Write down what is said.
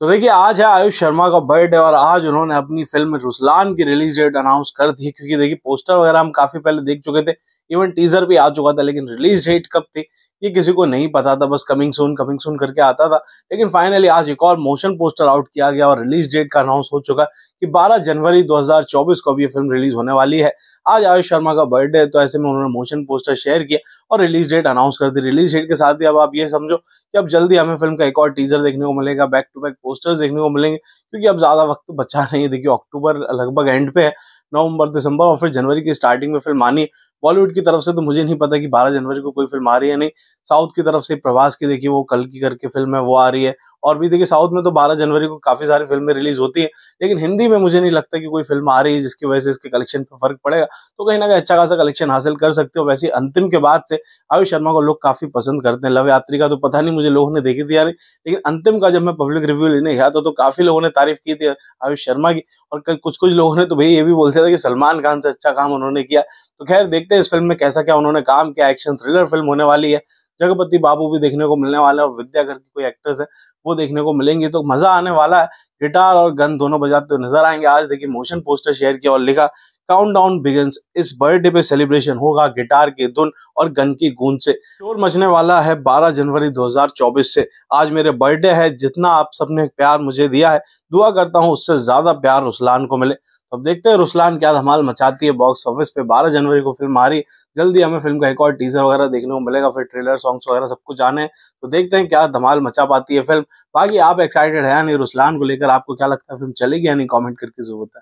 तो देखिए आज है आयुष शर्मा का बर्थडे और आज उन्होंने अपनी फिल्म रुसलान की रिलीज डेट अनाउंस कर दी क्योंकि देखिए पोस्टर वगैरह हम काफी पहले देख चुके थे इवन टीजर भी आ चुका था लेकिन रिलीज डेट कब थी ये किसी को नहीं पता था बस कमिंग सून कमिंग सून करके आता था लेकिन फाइनली आज एक और मोशन पोस्टर आउट किया गया और रिलीज डेट का अनाउंस हो चुका कि 12 जनवरी 2024 को अभी ये फिल्म रिलीज होने वाली है आज आयुष शर्मा का बर्थडे है तो ऐसे में उन्होंने मोशन पोस्टर शेयर किया और रिलीज डेट अनाउंस कर दी रिलीज डेट के साथ ही अब आप ये समझो कि अब जल्दी हमें फिल्म का एक और टीजर देखने को मिलेगा बैक टू बैक पोस्टर्स देखने को मिलेंगे क्योंकि अब ज्यादा वक्त बचा नहीं है देखिए अक्टूबर लगभग एंड पे है नवंबर दिसंबर और फिर जनवरी की स्टार्टिंग में फिल्म आनी बॉलीवुड की तरफ से तो मुझे नहीं पता कि बारह जनवरी को कोई फिल्म आ रही है नहीं साउथ की तरफ से प्रवास की देखिए वो कल की करके फिल्म है वो आ रही है और भी देखिए साउथ में तो 12 जनवरी को काफी सारी फिल्में रिलीज होती हैं लेकिन हिंदी में मुझे नहीं लगता कि कोई फिल्म आ रही है जिसकी वजह से इसके कलेक्शन पर फर्क पड़ेगा तो कहीं ना कहीं अच्छा खासा कलेक्शन हासिल कर सकते हो वैसे अंतिम के बाद से आयुष शर्मा को लोग काफी पसंद करते हैं लव यात्री का तो पता नहीं मुझे लोगों ने देखी थी यानी लेकिन अंतिम का जब मैं पब्लिक रिव्यू लेने गया था तो काफी लोगों ने तारीफ की थी आयुष शर्मा की और कुछ कुछ लोगों ने तो भाई ये भी बोलते थे कि सलमान खान से अच्छा काम उन्होंने किया तो खैर देखते हैं इस फिल्म में कैसा क्या उन्होंने काम किया एक्शन थ्रिलर फिल्म होने वाली है जगपति बाबू भी देखने को मिलने वाला है और विद्यागर की कोई एक्ट्रेस है वो देखने को मिलेंगी तो मजा आने वाला है गिटार और गन दोनों बजाते हुए नजर आएंगे आज देखिए मोशन पोस्टर शेयर किया और लिखा काउंट डाउन बिगन्स इस बर्थडे पे सेलिब्रेशन होगा गिटार के धुन और गन की गूंज से शोर मचने वाला है 12 जनवरी 2024 से आज मेरे बर्थडे है जितना आप सबने प्यार मुझे दिया है दुआ करता हूँ उससे ज्यादा प्यार रुसलान को मिले तो अब देखते हैं रुस्लान क्या धमाल मचाती है बॉक्स ऑफिस पे 12 जनवरी को फिल्म आ रही जल्दी हमें फिल्म का एक और टीजर वगैरह देखने को मिलेगा फिर ट्रेलर सॉन्ग्स वगैरह सब कुछ आने तो देखते हैं क्या धमाल मचा पाती है फिल्म बाकी आप एक्साइटेड है यानी नहीं रुस्लान को लेकर आपको क्या लगता है फिल्म चलेगी या नहीं कॉमेंट करके जरूरत है